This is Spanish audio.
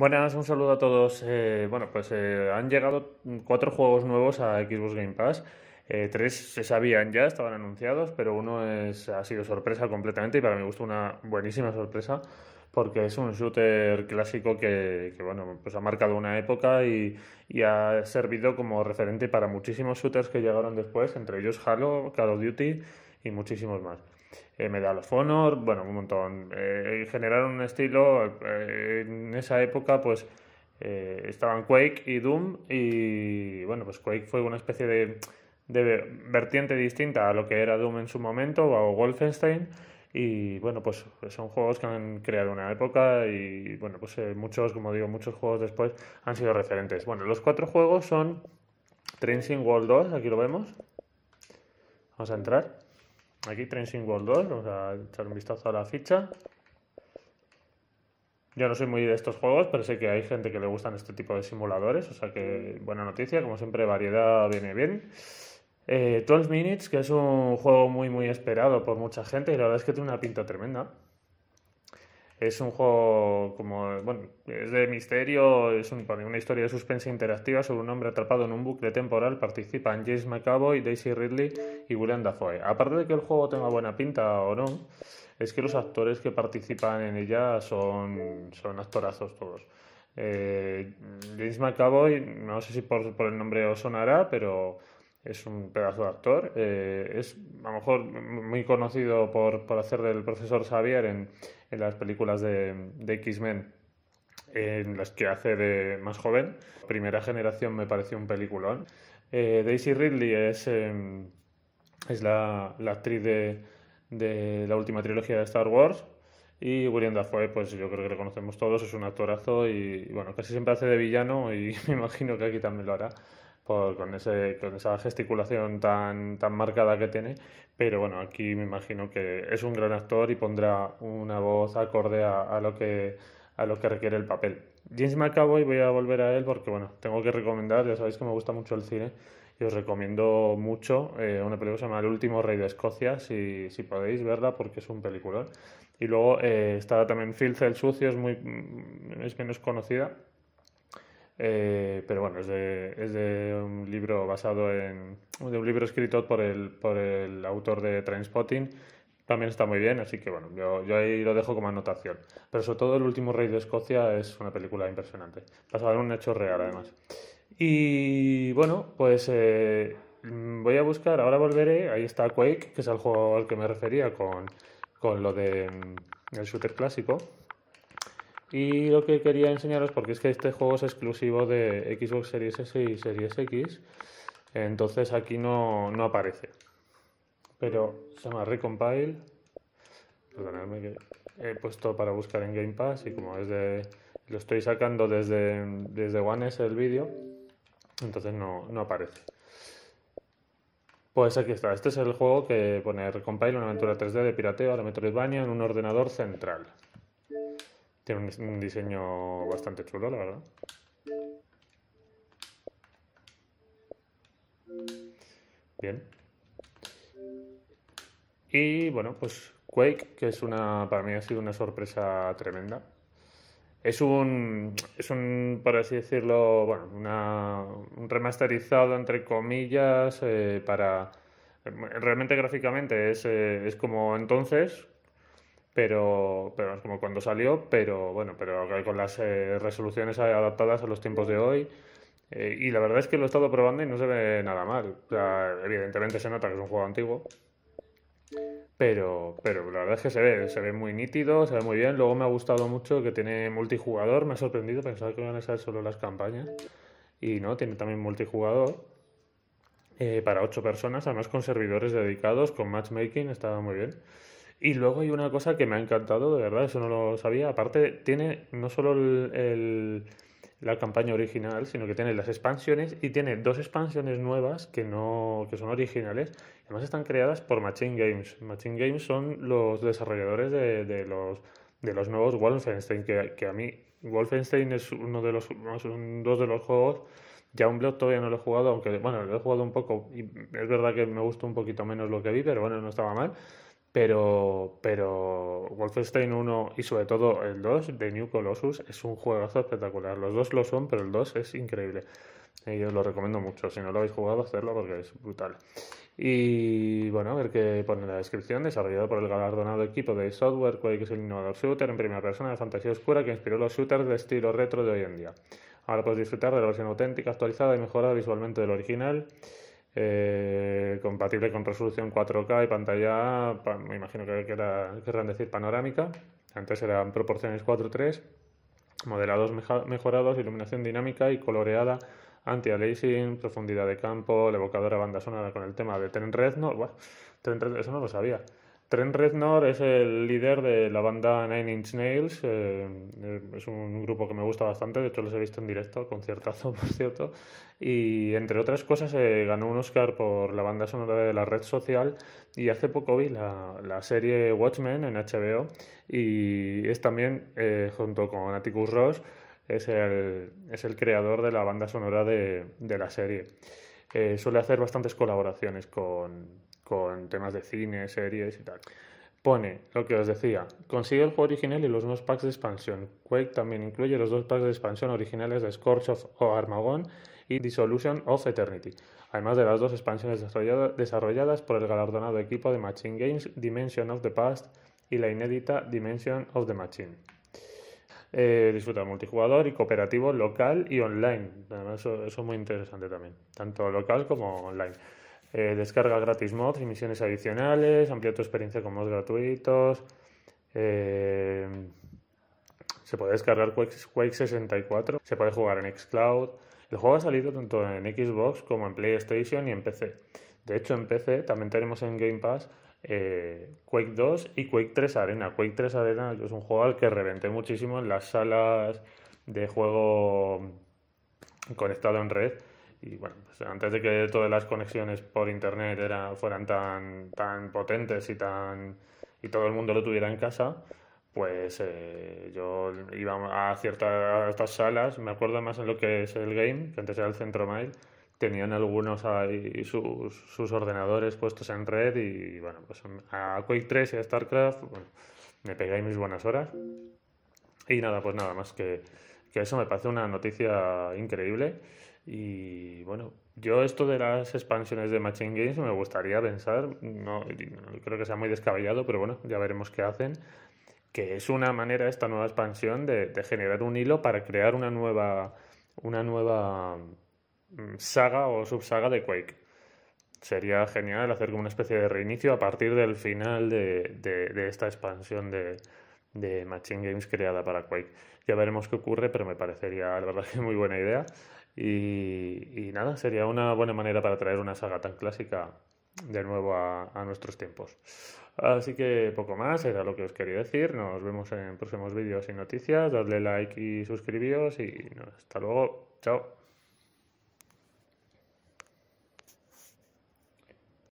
Buenas, un saludo a todos. Eh, bueno, pues eh, han llegado cuatro juegos nuevos a Xbox Game Pass. Eh, tres se sabían ya, estaban anunciados, pero uno es, ha sido sorpresa completamente y para mi gusto una buenísima sorpresa porque es un shooter clásico que, bueno, pues ha marcado una época y, ha servido como referente para muchísimos shooters que llegaron después, entre ellos Halo, Call of Duty y muchísimos más. Medal of Honor, bueno, un montón. generaron un estilo eh, en esa época, pues eh, estaban Quake y Doom, y bueno, pues Quake fue una especie de, vertiente distinta a lo que era Doom en su momento, o Wolfenstein. Y bueno, pues son juegos que han creado una época y bueno, pues eh, muchos, como digo, muchos juegos después han sido referentes. Bueno, los cuatro juegos son in World 2, aquí lo vemos. Vamos a entrar. Aquí in World 2, vamos a echar un vistazo a la ficha. Yo no soy muy de estos juegos, pero sé que hay gente que le gustan este tipo de simuladores, o sea que buena noticia, como siempre variedad viene bien. Eh, 12 Minutes, que es un juego muy muy esperado por mucha gente y la verdad es que tiene una pinta tremenda. Es un juego como, bueno, es de misterio, es una historia de suspense interactiva sobre un hombre atrapado en un bucle temporal. Participan James McAvoy, Daisy Ridley y William Dafoe. Aparte de que el juego tenga buena pinta o no, es que los actores que participan en ella son, son actorazos todos. Eh, James McAvoy, no sé si por, el nombre os sonará, pero es un pedazo de actor. Eh, es a lo mejor muy conocido por, hacer del profesor Xavier en, en las películas de, X-Men, en las que hace de más joven. Primera generación me pareció un peliculón. Eh, Daisy Ridley es, em, es la, la actriz de de la última trilogía de Star Wars. Y William Dafoe, pues yo creo que lo conocemos todos, es un actorazo y, bueno, casi siempre hace de villano y me imagino que aquí también lo hará. con, ese, con esa gesticulación tan, tan marcada que tiene, pero bueno, aquí me imagino que es un gran actor y pondrá una voz acorde a lo, que, a lo que requiere el papel. James McAvoy voy a volver a él porque, bueno, tengo que recomendar, ya sabéis que me gusta mucho el cine y os recomiendo mucho eh, una película que se llama El último rey de Escocia, si, podéis verla porque es un peliculón. Y luego eh, está también Filth el sucio, es, muy, mm, es menos conocida, eh, pero bueno, es de, un libro basado en... un libro escrito por el, por el autor de Trainspotting, también está muy bien, así que bueno, yo, ahí lo dejo como anotación. Pero sobre todo El último rey de Escocia es una película impresionante, a en un hecho real además. Y bueno, pues eh, voy a buscar, ahora volveré, ahí está Quake, que es el juego al que me refería con, lo de mm, shooter clásico. Y lo que quería enseñaros, porque es que este juego es exclusivo de Xbox Series S y Series X, entonces aquí no, no aparece pero se llama Recompile. Perdonadme que he puesto para buscar en Game Pass y como es lo estoy sacando desde, desde One S el vídeo, entonces no, no aparece. Pues aquí está, este es el juego que pone Recompile, una aventura 3D de pirateo a la Metroidvania en un ordenador central. Tiene un diseño bastante chulo, la verdad. Bien. Y bueno, pues Quake, que es una, para mí ha sido una sorpresa tremenda. Es un, es un por así decirlo, bueno, un remasterizado, entre comillas, eh, para... Realmente gráficamente es, eh, es como entonces, pero, pero es como cuando salió, pero bueno, pero con las eh, resoluciones adaptadas a los tiempos de hoy. y la verdad es que lo he estado probando y no se ve nada mal. evidentemente se nota que es un juego antiguo, pero, pero la verdad es que se ve, se ve muy nítido, se ve muy bien. Luego me ha gustado mucho que tiene multijugador, me ha sorprendido, pensaba que iban a ser solo las campañas. Y no, tiene también multijugador eh, para ocho personas, además con servidores dedicados, con matchmaking, estaba muy bien. Y luego hay una cosa que me ha encantado, de verdad, eso no lo sabía. Aparte, tiene no solo el la campaña original, sino que tiene las expansiones y tiene dos expansiones nuevas que, no, que son originales. Además están creadas por Machine Games. Machine Games son los desarrolladores de, de los, de los nuevos Wolfenstein, que, que, a mí Wolfenstein es uno de los, dos de los juegos. Ya un blog todavía no lo he jugado, aunque bueno, lo he jugado un poco y es verdad que me gustó un poquito menos lo que vi, pero bueno, no estaba mal. Pero, pero Wolfenstein 1 y sobre todo el 2 de New Colossus es un juegazo espectacular. Los dos lo son, pero el 2 es increíble. Y yo os lo recomiendo mucho. Si no lo habéis jugado, hacerlo porque es brutal. Y bueno, a ver qué pone en la descripción. Desarrollado por el galardonado equipo de Software, que es el innovador shooter en primera persona de fantasía oscura que inspiró los shooters de estilo retro de hoy en día. Ahora podéis disfrutar de la versión auténtica, actualizada y mejorada visualmente del original. Eh, compatible con resolución 4K y pantalla, me imagino que, era, querrán decir panorámica, antes eran proporciones 4.3, modelados mejorados, iluminación dinámica y coloreada, anti-aliasing, profundidad de campo, la evocadora banda sonora con el tema de Tren Red, no, bueno, eso no lo sabía. Trent Reznor es el líder de la banda Nine Inch Nails. Eh, eh, es un grupo que me gusta bastante. De hecho, los he visto en directo, conciertazo, por cierto. Y entre otras cosas, eh, ganó un Oscar por la banda sonora de la red social. Y hace poco vi la, la serie Watchmen en HBO. Y es también, junto con Atticus Ross, es el, es el, creador de la banda sonora de, de la serie. suele hacer bastantes colaboraciones con con temas de cine, series y tal. Pone lo que os decía, consigue el juego original y los nuevos packs de expansión. Quake también incluye los dos packs de expansión originales de Scorch of Armagón... y Dissolution of Eternity, además de las dos expansiones desarrolladas por el galardonado equipo de Machine Games, Dimension of the Past y la inédita Dimension of the Machine. Eh, disfruta multijugador y cooperativo local y online. eso es muy interesante también, tanto local como online. Eh, descarga gratis mods y misiones adicionales, amplia tu experiencia con mods gratuitos. Eh, se puede descargar Quake, 64, se puede jugar en Xcloud. El juego ha salido tanto en Xbox como en PlayStation y en PC. De hecho, en PC también tenemos en Game Pass eh, Quake 2 y Quake 3 Arena. Quake 3 Arena es un juego al que reventé muchísimo en las salas de juego conectado en red y bueno, pues antes de que todas las conexiones por internet fueran tan, tan potentes y tan y todo el mundo lo tuviera en casa, pues eh, yo iba a ciertas salas, me acuerdo más en lo que es el game, que antes era el centro mail, tenían algunos ahí sus, sus ordenadores puestos en red y bueno, pues a Quake 3 y a StarCraft me pegué mis buenas horas. Y nada, pues nada más que, que eso me parece una noticia increíble. Y bueno, yo esto de las expansiones de Machine Games me gustaría pensar, no, creo que sea muy descabellado, pero bueno, ya veremos qué hacen, que es una manera, esta nueva expansión, de, generar un hilo para crear una nueva, una nueva mm, saga o subsaga de Quake. Sería genial hacer como una especie de reinicio a partir del final de, esta expansión de, de Machine Games creada para Quake. Ya veremos qué ocurre, pero me parecería la verdad que muy buena idea. Y, nada, sería una buena manera para traer una saga tan clásica de nuevo a, a nuestros tiempos. Así que poco más, era lo que os quería decir. Nos vemos en próximos vídeos y noticias. Dadle like y suscribíos y hasta luego. Chao.